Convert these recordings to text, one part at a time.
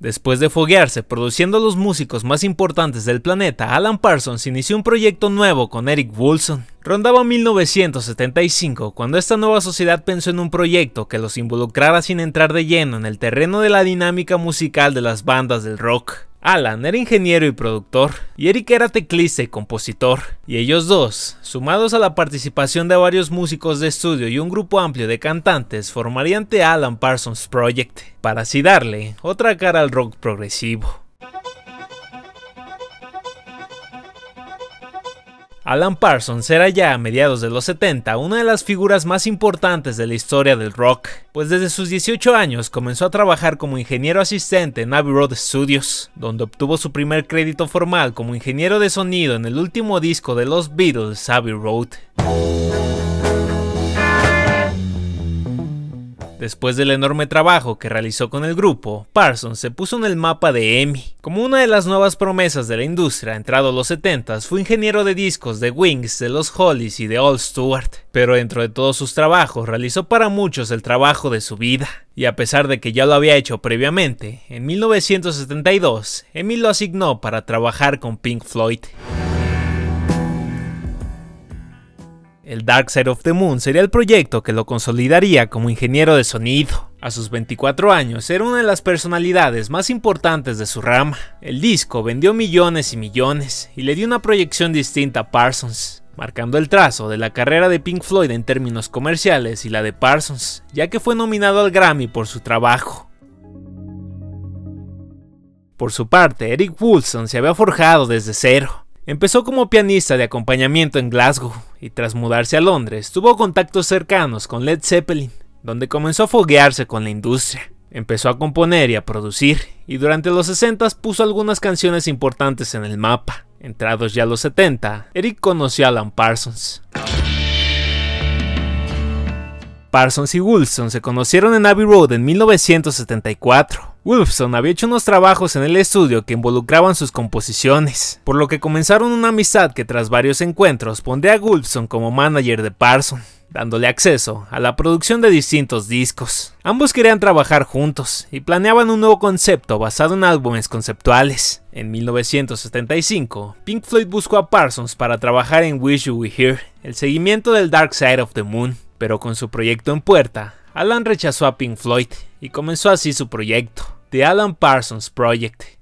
Después de foguearse produciendo los músicos más importantes del planeta, Alan Parsons inició un proyecto nuevo con Eric Wilson. Rondaba 1975 cuando esta nueva sociedad pensó en un proyecto que los involucrara sin entrar de lleno en el terreno de la dinámica musical de las bandas del rock. Alan era ingeniero y productor, y Eric era teclista y compositor, y ellos dos, sumados a la participación de varios músicos de estudio y un grupo amplio de cantantes, formarían The Alan Parsons Project, para así darle otra cara al rock progresivo. Alan Parsons era ya a mediados de los 70 una de las figuras más importantes de la historia del rock, pues desde sus 18 años comenzó a trabajar como ingeniero asistente en Abbey Road Studios, donde obtuvo su primer crédito formal como ingeniero de sonido en el último disco de los Beatles, Abbey Road. Después del enorme trabajo que realizó con el grupo, Parsons se puso en el mapa de EMI. Como una de las nuevas promesas de la industria entrado los 70s, fue ingeniero de discos de Wings, de los Hollies y de All Stewart. Pero dentro de todos sus trabajos, realizó para muchos el trabajo de su vida. Y a pesar de que ya lo había hecho previamente, en 1972, Emi lo asignó para trabajar con Pink Floyd. El Dark Side of the Moon sería el proyecto que lo consolidaría como ingeniero de sonido. A sus 24 años era una de las personalidades más importantes de su rama. El disco vendió millones y millones y le dio una proyección distinta a Parsons, marcando el trazo de la carrera de Pink Floyd en términos comerciales y la de Parsons, ya que fue nominado al Grammy por su trabajo. Por su parte, Eric Wilson se había forjado desde cero, Empezó como pianista de acompañamiento en Glasgow y tras mudarse a Londres tuvo contactos cercanos con Led Zeppelin, donde comenzó a foguearse con la industria. Empezó a componer y a producir, y durante los 60 puso algunas canciones importantes en el mapa. Entrados ya los 70, Eric conoció a Alan Parsons. Parsons y Wilson se conocieron en Abbey Road en 1974. Wolfson había hecho unos trabajos en el estudio que involucraban sus composiciones, por lo que comenzaron una amistad que tras varios encuentros pondría a Wolfson como manager de Parsons, dándole acceso a la producción de distintos discos. Ambos querían trabajar juntos y planeaban un nuevo concepto basado en álbumes conceptuales. En 1975, Pink Floyd buscó a Parsons para trabajar en Wish You Were Here, el seguimiento del Dark Side of the Moon. Pero con su proyecto en puerta, Alan rechazó a Pink Floyd y comenzó así su proyecto, The Alan Parsons Project,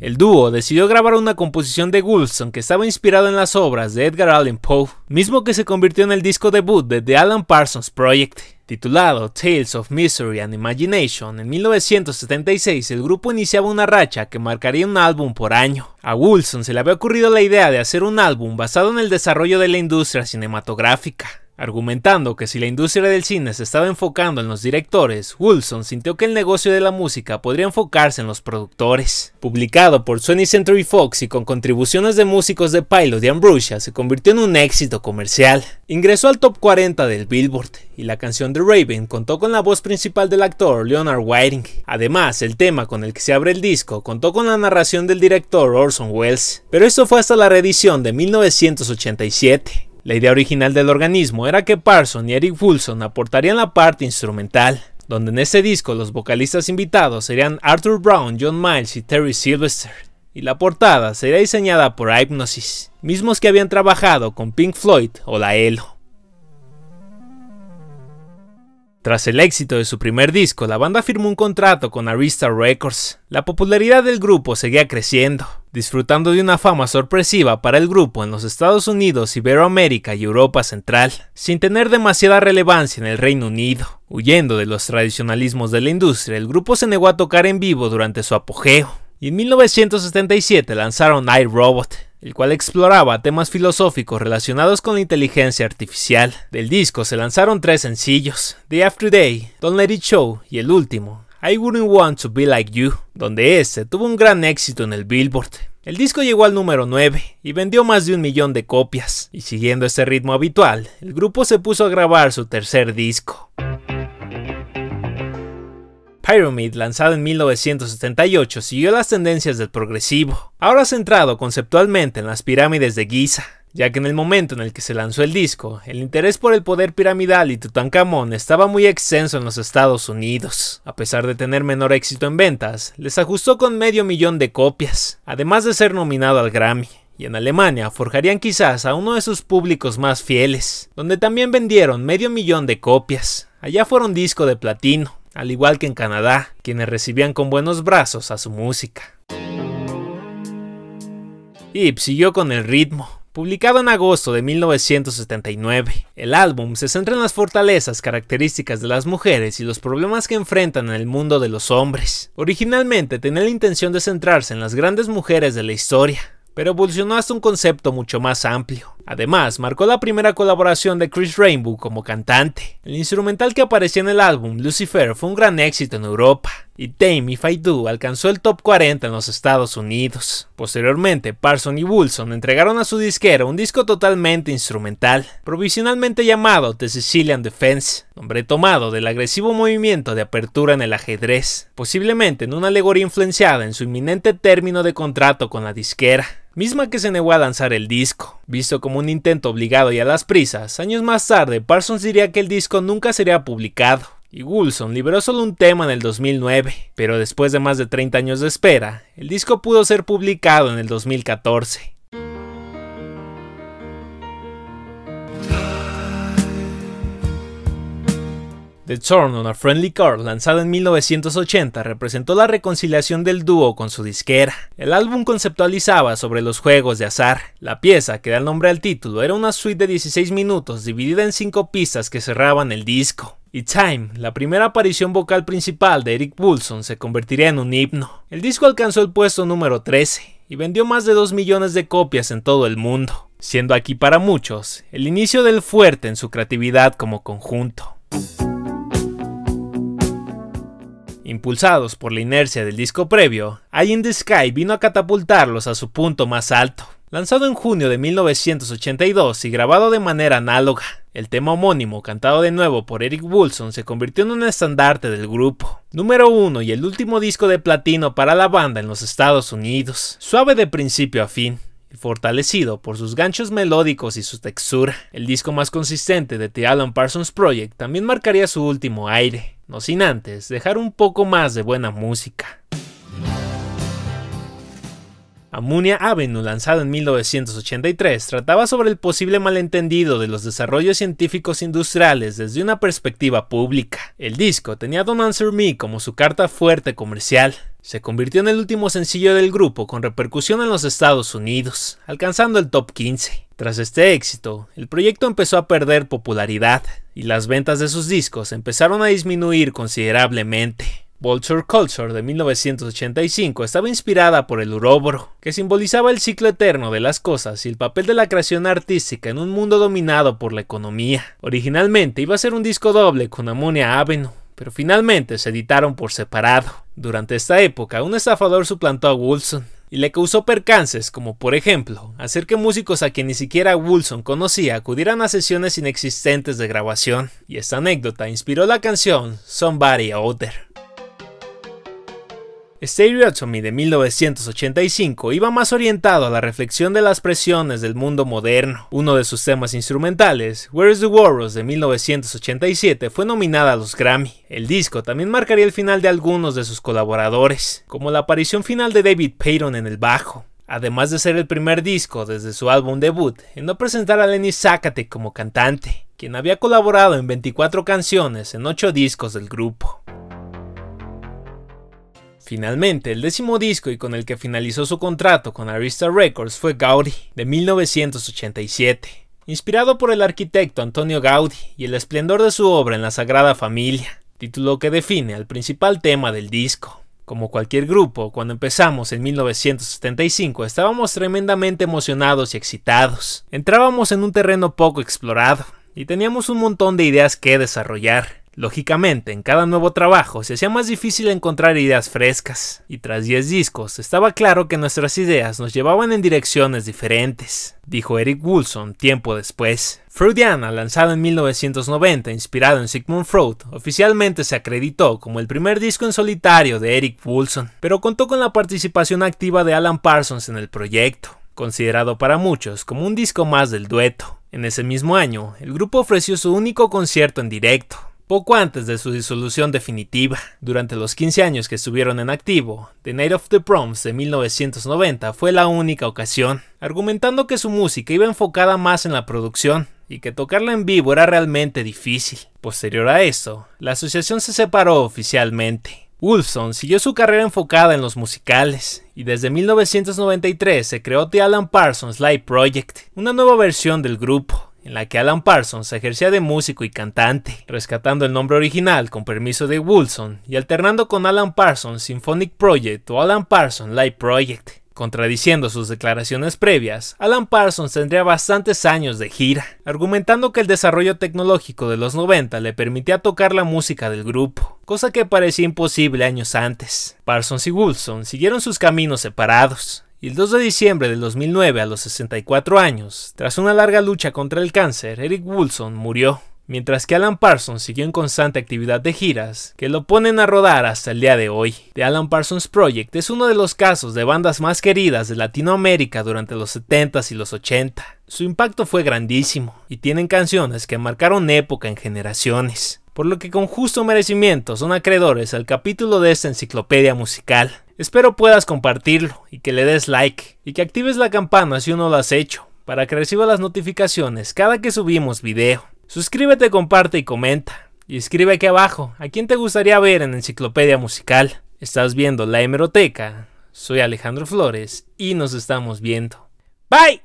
el dúo decidió grabar una composición de Wilson que estaba inspirada en las obras de Edgar Allan Poe, mismo que se convirtió en el disco debut de The Alan Parsons Project. Titulado Tales of Misery and Imagination, en 1976 el grupo iniciaba una racha que marcaría un álbum por año. A Wilson se le había ocurrido la idea de hacer un álbum basado en el desarrollo de la industria cinematográfica argumentando que si la industria del cine se estaba enfocando en los directores, Wilson sintió que el negocio de la música podría enfocarse en los productores. Publicado por Sony Century Fox y con contribuciones de músicos de Pilot y Ambrosia, se convirtió en un éxito comercial. Ingresó al top 40 del Billboard y la canción de Raven contó con la voz principal del actor Leonard Whiting. Además, el tema con el que se abre el disco contó con la narración del director Orson Welles, pero esto fue hasta la reedición de 1987. La idea original del organismo era que Parson y Eric Fulson aportarían la parte instrumental, donde en ese disco los vocalistas invitados serían Arthur Brown, John Miles y Terry Sylvester, y la portada sería diseñada por Hypnosis, mismos que habían trabajado con Pink Floyd o la ELO. Tras el éxito de su primer disco, la banda firmó un contrato con Arista Records. La popularidad del grupo seguía creciendo, disfrutando de una fama sorpresiva para el grupo en los Estados Unidos, Iberoamérica y Europa Central, sin tener demasiada relevancia en el Reino Unido. Huyendo de los tradicionalismos de la industria, el grupo se negó a tocar en vivo durante su apogeo, y en 1977 lanzaron Robot, el cual exploraba temas filosóficos relacionados con la inteligencia artificial. Del disco se lanzaron tres sencillos, Day After Day, Don't Let It Show y el último, I Wouldn't Want to Be Like You, donde este tuvo un gran éxito en el Billboard. El disco llegó al número 9 y vendió más de un millón de copias, y siguiendo este ritmo habitual, el grupo se puso a grabar su tercer disco. Pyramid, lanzado en 1978, siguió las tendencias del progresivo, ahora centrado conceptualmente en las pirámides de Giza, ya que en el momento en el que se lanzó el disco, el interés por el poder piramidal y Tutankamón estaba muy extenso en los Estados Unidos. A pesar de tener menor éxito en ventas, les ajustó con medio millón de copias, además de ser nominado al Grammy y en Alemania forjarían quizás a uno de sus públicos más fieles, donde también vendieron medio millón de copias. Allá fueron disco de platino, al igual que en Canadá, quienes recibían con buenos brazos a su música. Y siguió con el ritmo, Publicado en agosto de 1979, el álbum se centra en las fortalezas características de las mujeres y los problemas que enfrentan en el mundo de los hombres. Originalmente tenía la intención de centrarse en las grandes mujeres de la historia, pero evolucionó hasta un concepto mucho más amplio. Además, marcó la primera colaboración de Chris Rainbow como cantante. El instrumental que apareció en el álbum Lucifer fue un gran éxito en Europa, y Tame If I Do alcanzó el top 40 en los Estados Unidos. Posteriormente, Parson y Wilson entregaron a su disquera un disco totalmente instrumental, provisionalmente llamado The Sicilian Defense, nombre tomado del agresivo movimiento de apertura en el ajedrez, posiblemente en una alegoría influenciada en su inminente término de contrato con la disquera misma que se negó a lanzar el disco. Visto como un intento obligado y a las prisas, años más tarde Parsons diría que el disco nunca sería publicado, y Wilson liberó solo un tema en el 2009, pero después de más de 30 años de espera, el disco pudo ser publicado en el 2014. The Turn on a Friendly Card, lanzada en 1980, representó la reconciliación del dúo con su disquera. El álbum conceptualizaba sobre los juegos de azar. La pieza, que da el nombre al título, era una suite de 16 minutos dividida en 5 pistas que cerraban el disco y Time, la primera aparición vocal principal de Eric Wilson, se convertiría en un himno. El disco alcanzó el puesto número 13 y vendió más de 2 millones de copias en todo el mundo, siendo aquí para muchos el inicio del fuerte en su creatividad como conjunto impulsados por la inercia del disco previo, I in the Sky vino a catapultarlos a su punto más alto. Lanzado en junio de 1982 y grabado de manera análoga, el tema homónimo, cantado de nuevo por Eric Wilson, se convirtió en un estandarte del grupo. Número uno y el último disco de platino para la banda en los Estados Unidos, suave de principio a fin. Fortalecido por sus ganchos melódicos y su textura, el disco más consistente de The Alan Parsons Project también marcaría su último aire, no sin antes dejar un poco más de buena música. Amunia Avenue, lanzado en 1983, trataba sobre el posible malentendido de los desarrollos científicos industriales desde una perspectiva pública. El disco tenía Don't Answer Me como su carta fuerte comercial, se convirtió en el último sencillo del grupo con repercusión en los Estados Unidos, alcanzando el top 15. Tras este éxito, el proyecto empezó a perder popularidad y las ventas de sus discos empezaron a disminuir considerablemente. Vulture Culture de 1985 estaba inspirada por el uróboro, que simbolizaba el ciclo eterno de las cosas y el papel de la creación artística en un mundo dominado por la economía. Originalmente iba a ser un disco doble con Ammonia Avenue, pero finalmente se editaron por separado. Durante esta época, un estafador suplantó a Wilson y le causó percances como, por ejemplo, hacer que músicos a quien ni siquiera Wilson conocía acudieran a sesiones inexistentes de grabación, y esta anécdota inspiró la canción Somebody Other. Stereotomy de 1985 iba más orientado a la reflexión de las presiones del mundo moderno. Uno de sus temas instrumentales, Where is the Warros de 1987, fue nominada a los Grammy. El disco también marcaría el final de algunos de sus colaboradores, como la aparición final de David Payton en el bajo. Además de ser el primer disco desde su álbum debut en no presentar a Lenny Zakate como cantante, quien había colaborado en 24 canciones en 8 discos del grupo. Finalmente, el décimo disco y con el que finalizó su contrato con Arista Records fue Gaudi, de 1987. Inspirado por el arquitecto Antonio Gaudi y el esplendor de su obra en la Sagrada Familia, título que define al principal tema del disco. Como cualquier grupo, cuando empezamos en 1975 estábamos tremendamente emocionados y excitados. Entrábamos en un terreno poco explorado y teníamos un montón de ideas que desarrollar. Lógicamente, en cada nuevo trabajo se hacía más difícil encontrar ideas frescas, y tras 10 discos estaba claro que nuestras ideas nos llevaban en direcciones diferentes, dijo Eric Wilson tiempo después. Freudiana, lanzado en 1990 inspirado en Sigmund Freud, oficialmente se acreditó como el primer disco en solitario de Eric Wilson, pero contó con la participación activa de Alan Parsons en el proyecto, considerado para muchos como un disco más del dueto. En ese mismo año, el grupo ofreció su único concierto en directo, poco antes de su disolución definitiva, durante los 15 años que estuvieron en activo, The Night of the Proms de 1990 fue la única ocasión, argumentando que su música iba enfocada más en la producción y que tocarla en vivo era realmente difícil. Posterior a eso, la asociación se separó oficialmente. Wolfson siguió su carrera enfocada en los musicales, y desde 1993 se creó The Alan Parsons Live Project, una nueva versión del grupo, en la que Alan Parsons ejercía de músico y cantante, rescatando el nombre original con permiso de Wilson y alternando con Alan Parsons Symphonic Project o Alan Parsons Live Project. Contradiciendo sus declaraciones previas, Alan Parsons tendría bastantes años de gira, argumentando que el desarrollo tecnológico de los 90 le permitía tocar la música del grupo, cosa que parecía imposible años antes. Parsons y Wilson siguieron sus caminos separados, y el 2 de diciembre del 2009 a los 64 años, tras una larga lucha contra el cáncer, Eric Wilson murió, mientras que Alan Parsons siguió en constante actividad de giras que lo ponen a rodar hasta el día de hoy. The Alan Parsons Project es uno de los casos de bandas más queridas de Latinoamérica durante los 70s y los 80. Su impacto fue grandísimo y tienen canciones que marcaron época en generaciones por lo que con justo merecimiento son acreedores al capítulo de esta enciclopedia musical. Espero puedas compartirlo y que le des like y que actives la campana si no lo has hecho para que reciba las notificaciones cada que subimos video. Suscríbete, comparte y comenta. Y escribe aquí abajo a quién te gustaría ver en Enciclopedia Musical. Estás viendo la hemeroteca. Soy Alejandro Flores y nos estamos viendo. Bye.